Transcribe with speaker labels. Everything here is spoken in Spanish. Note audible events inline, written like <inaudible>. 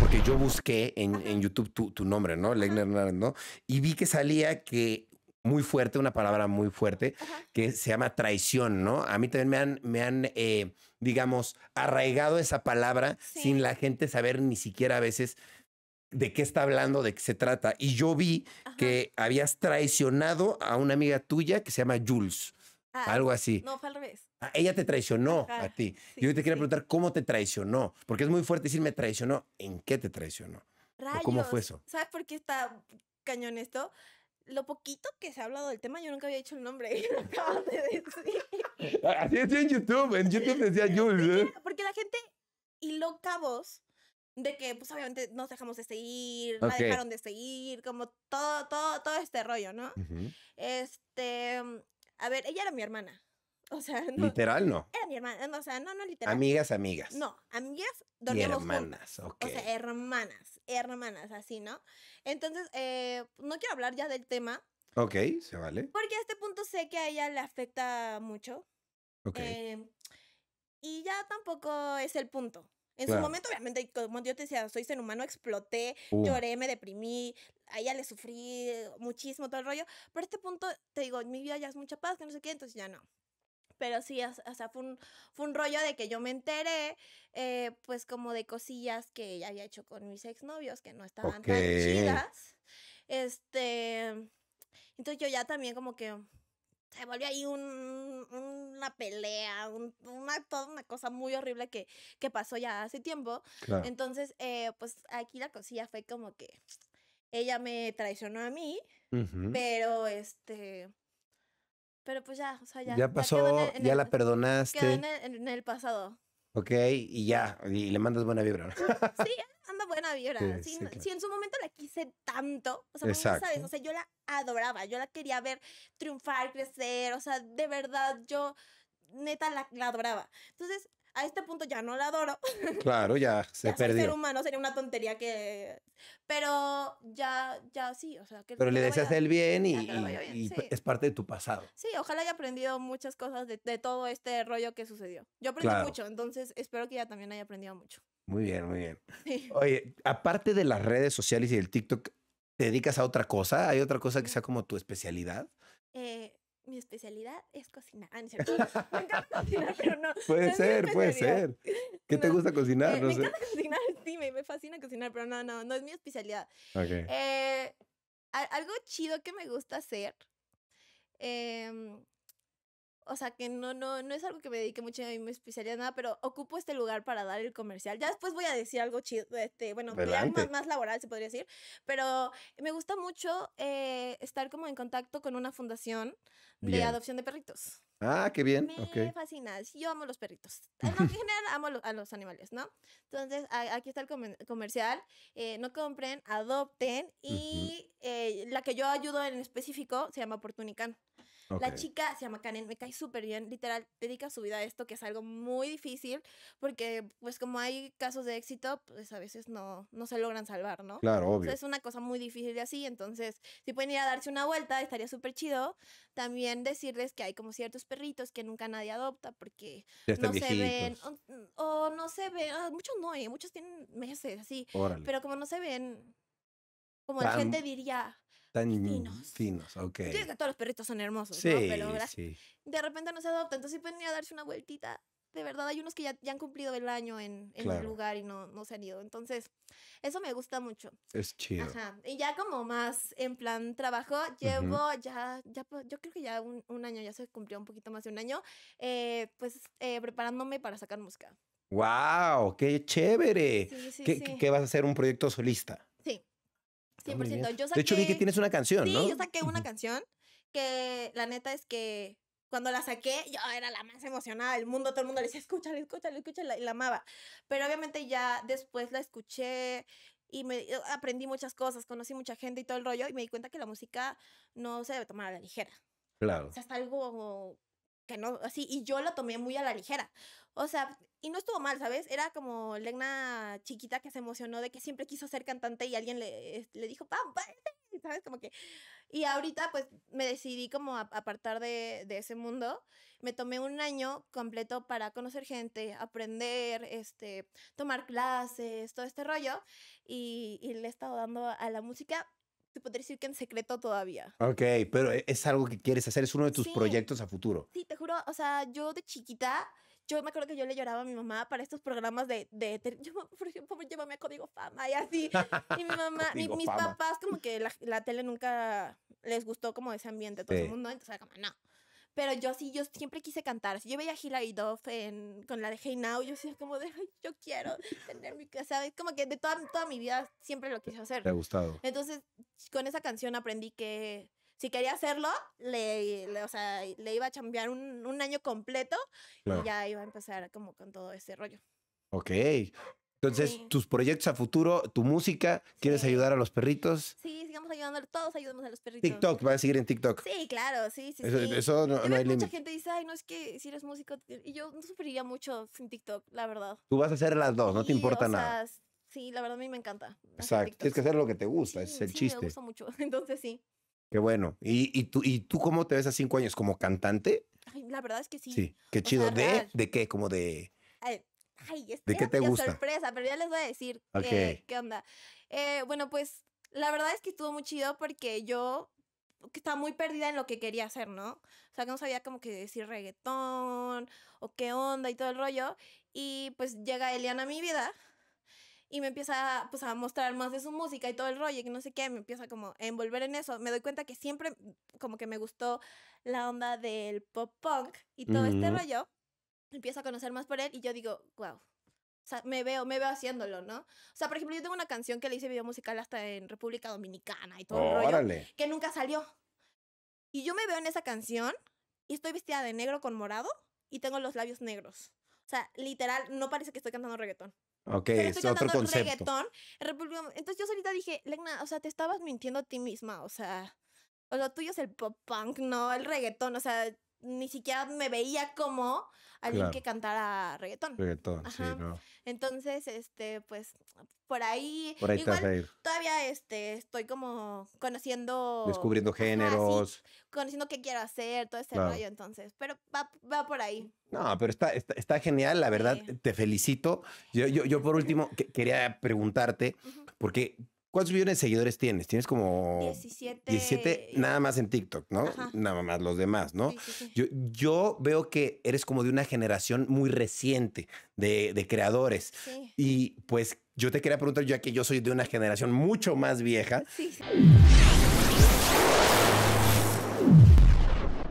Speaker 1: Porque yo busqué en, YouTube tu, nombre, ¿no? Legner Hernández, ¿no? Y vi que salía que muy fuerte, una palabra muy fuerte, que se llama traición, ¿no? A mí también me han, me han eh, digamos, arraigado esa palabra sin la gente saber ni siquiera a veces de qué está hablando, de qué se trata. Y yo vi que habías traicionado a una amiga tuya que se llama Jules. Ah, algo así. No,
Speaker 2: fue al revés. Ah, ella te traicionó a ti.
Speaker 1: y Yo te quiero preguntar cómo te traicionó, porque es muy fuerte decir me traicionó. ¿En qué te traicionó?
Speaker 2: ¿Cómo fue eso? ¿Sabes por qué está cañón esto? Lo poquito que se ha hablado del tema, yo nunca había dicho el nombre. <laughs> de
Speaker 1: <laughs> ah, Así es en YouTube. En YouTube decía Jules.
Speaker 2: ¿eh? Porque la gente y loca voz de que, pues, obviamente nos dejamos de seguir, dejaron de seguir, como todo, todo, todo este rollo, ¿no? Este. A ver, ella era mi hermana. O sea, <laughs> Literal, no. hermana. O sea, no, no literal. Amigas,
Speaker 1: amigas. No,
Speaker 2: amigas y hermanas, O sea, hermanas, hermanas, así, ¿no? Entonces, eh, no quiero hablar ya del tema.
Speaker 1: Ok, se vale.
Speaker 2: Porque a este punto sé que a ella le afecta mucho. Ok. Em, y ya tampoco es el punto. En su momento, obviamente, como yo te decía, soy ser humano, exploté, lloré, me deprimí, a ella le sufrí eh, muchísimo todo el rollo, pero a este punto, te digo, mi vida ya es mucha paz, que no sé qué, entonces ya no. Pero sí, o, sea, fue un, rollo de que yo me enteré, eh, pues como de cosillas que había hecho con mis exnovios que no estaban tan chidas. Este, entonces yo ya también como que se volvió ahí una pelea, una, una cosa muy horrible que, pasó ya hace tiempo. Entonces, eh, pues aquí la cosilla fue como que ella me traicionó a mí, pero este pero pues ya, o sea, ya. Ya pasó, ya, la perdonaste. Quedó en el, en el, pasado.
Speaker 1: Ok, y ya, y le mandas buena vibra. <laughs>
Speaker 2: sí, anda buena vibra. Sí, Si, en su momento la quise tanto, o sea, Exacto. Pues, sabes, o sea, yo la adoraba, yo la quería ver triunfar, crecer, o sea, de verdad, yo neta la, la adoraba. Entonces, a este punto ya no la adoro. <laughs> Claro,
Speaker 1: ya se perdió. ser
Speaker 2: humano sería una tontería que... Pero ya, ya sí, o sea... Que Pero le deseas
Speaker 1: el bien y, es parte de tu pasado.
Speaker 2: Sí, ojalá haya aprendido muchas cosas de, todo este rollo que sucedió. Yo aprendí mucho, entonces espero que ya también haya aprendido mucho.
Speaker 1: Muy bien, muy bien.
Speaker 2: <laughs> Oye,
Speaker 1: aparte de las redes sociales y el TikTok, ¿te dedicas a otra cosa? ¿Hay otra cosa que mm. sea como tu especialidad?
Speaker 2: Eh, mi especialidad es cocinar. Ah, Me encanta <laughs> cocinar, pero no. Puede ser, puede ser. ¿Qué te gusta cocinar? No no me encanta cocinar, <laughs> sí, me, fascina cocinar, pero no, no, no es mi especialidad. Okay. Eh, algo chido que me gusta hacer em, o sea, que no, no, no es algo que me dedique mucho a mi especialidad, nada, pero ocupo este lugar para dar el comercial. Ya después voy a decir algo chido, este, bueno, más, laboral se podría decir, pero me gusta mucho eh, estar como en contacto con una fundación de adopción de perritos.
Speaker 1: Ah, qué bien. Me
Speaker 2: fascina. Yo amo los perritos. <laughs> en general amo a los animales, ¿no? Entonces, aquí está el comercial. Eh, no compren, adopten. Y eh, la que yo ayudo en específico se llama Portunican. La chica se llama Karen, me cae súper bien, literal, dedica su vida a esto, que es algo muy difícil, porque pues como hay casos de éxito, pues a veces no, no se logran salvar, ¿no? Claro, obvio. es una cosa muy difícil de así, entonces si pueden ir a darse una vuelta, estaría súper chido. También decirles que hay como ciertos perritos que nunca nadie adopta porque no se, ven, mm, o, no se ven, ah, muchos no, ¿eh? muchos tienen meses así, pero como no se ven, como la gente diría,
Speaker 1: tan finos. finos okay. todos
Speaker 2: los perritos son hermosos, ¿no? Pero de repente no se adoptan, entonces pueden ir a darse una vueltita. De verdad, hay unos que ya, han cumplido el año en, el lugar y no, se han ido. Entonces, eso me gusta mucho. Es
Speaker 1: chido. Ajá.
Speaker 2: Y ya como más en plan trabajo, llevo ya, ya, yo creo que ya un, año, ya se cumplió un poquito más de un año, eh, pues eh, preparándome para sacar música.
Speaker 1: ¡Wow! ¡Qué chévere! Sí, ¿Qué vas a hacer? ¿Un proyecto solista?
Speaker 2: 100%. Yo de hecho, vi que tienes una canción, ¿no? Sí, yo saqué una canción que la neta es que cuando la saqué, yo era la más emocionada del mundo. Todo el mundo le decía, escúchala, escúchala, escúchala, y la amaba. Pero obviamente ya después la escuché y me, eh, aprendí muchas cosas, conocí mucha gente y todo el rollo, y me di cuenta que la música no se debe tomar a la ligera. Claro. O sea, hasta algo que no, así, y yo lo tomé muy a la ligera. O sea, y no estuvo mal, ¿sabes? Era como Legna chiquita que se emocionó de que siempre quiso ser cantante y alguien le, dijo, ¡pam! <laughs> ¿Sabes? Como que. Y ahorita, pues me decidí como apartar de, ese mundo. Me tomé un año completo para conocer gente, aprender, este, tomar clases, todo este rollo. Y, y le he estado dando a la música, te podría decir que en secreto todavía.
Speaker 1: Ok, pero e, es algo que quieres hacer, es uno de tus proyectos a futuro.
Speaker 2: Sí, te juro, o sea, yo de chiquita, yo me acuerdo que yo le lloraba a mi mamá para estos programas de, de, yo, <laughs> por ejemplo, llévame a Código Fama y así. Y mi <laughs> mamá, mis papás como que la, tele nunca les gustó como ese ambiente, todo el mundo, entonces como, no. Pero yo sí, yo siempre quise cantar. Si yo veía a Hilary Duff en, con la de Hey Now, yo decía como de, yo quiero tener mi casa. Es como que de toda, toda mi vida siempre lo quise hacer. Te ha gustado. Entonces, con esa canción aprendí que si quería hacerlo, le, o sea, le iba a chambear un, un año completo y ya iba a empezar como con todo ese rollo.
Speaker 1: Ok, entonces, tus proyectos a futuro, tu música, ¿quieres ayudar a los perritos?
Speaker 2: Sí, sigamos ayudando, todos ayudamos a los perritos. TikTok,
Speaker 1: ¿van a seguir en TikTok?
Speaker 2: Sí, claro, sí, sí. Eso,
Speaker 1: no, hay límite. Mucha gente
Speaker 2: dice, ay, no es que si eres músico, y yo no sufriría mucho sin TikTok, la verdad.
Speaker 1: Tú vas a hacer las dos, no te importa nada.
Speaker 2: sí, la verdad a mí me encanta.
Speaker 1: Exacto, tienes que hacer lo que te gusta, es el chiste. Me gusta
Speaker 2: mucho, <laughs> entonces sí.
Speaker 1: Qué bueno. ¿Y, y, tú, ¿Y tú cómo te ves a cinco años? ¿Como cantante?
Speaker 2: Ay, la verdad es que sí. Sí,
Speaker 1: qué chido. ¿De, ¿De qué? Como de...
Speaker 2: Ay, ay, es ¿De qué te sorpresa, pero ya les voy a decir qué onda. Eh, bueno, pues la verdad es que estuvo muy chido porque yo estaba muy perdida en lo que quería hacer, ¿no? O sea, que no sabía como que decir reggaetón o qué onda y todo el rollo. Y pues llega Eliana a mi vida y me empieza pues, a mostrar más de su música y todo el rollo y que no sé qué, me empieza como a envolver en eso. Me doy cuenta que siempre como que me gustó la onda del pop punk y todo este rollo empiezo a conocer más por él y yo digo, wow. O sea, me veo, me veo haciéndolo, ¿no? O sea, por ejemplo, yo tengo una canción que le hice video musical hasta en República Dominicana y todo el rollo, órale. que nunca salió. Y yo me veo en esa canción y estoy vestida de negro con morado y tengo los labios negros. O sea, literal, no parece que estoy cantando reggaetón.
Speaker 1: Ok, es otro concepto. reggaetón.
Speaker 2: Entonces yo ahorita dije, Legna, o sea, te estabas mintiendo a ti misma, o sea, o lo tuyo es el pop punk, no el reggaetón, o sea, ni siquiera me veía como alguien que cantara reggaetón. Reggaetón, sí, ¿no? Entonces, este, pues, por ahí. Por ahí Todavía este, estoy como conociendo. Descubriendo
Speaker 1: géneros.
Speaker 2: conociendo qué quiero hacer, todo ese rollo. Entonces, pero va, por ahí.
Speaker 1: No, pero está, está, genial, la verdad, te felicito. Yo, yo, yo por último quería preguntarte, por qué... porque ¿Cuántos millones de seguidores tienes? Tienes como 17, 17 nada más en TikTok, ¿no? Nada más los demás, ¿no? Yo, veo que eres como de una generación muy reciente de, de creadores. Y pues yo te quería preguntar, ya que yo soy de una generación mucho más vieja. sí.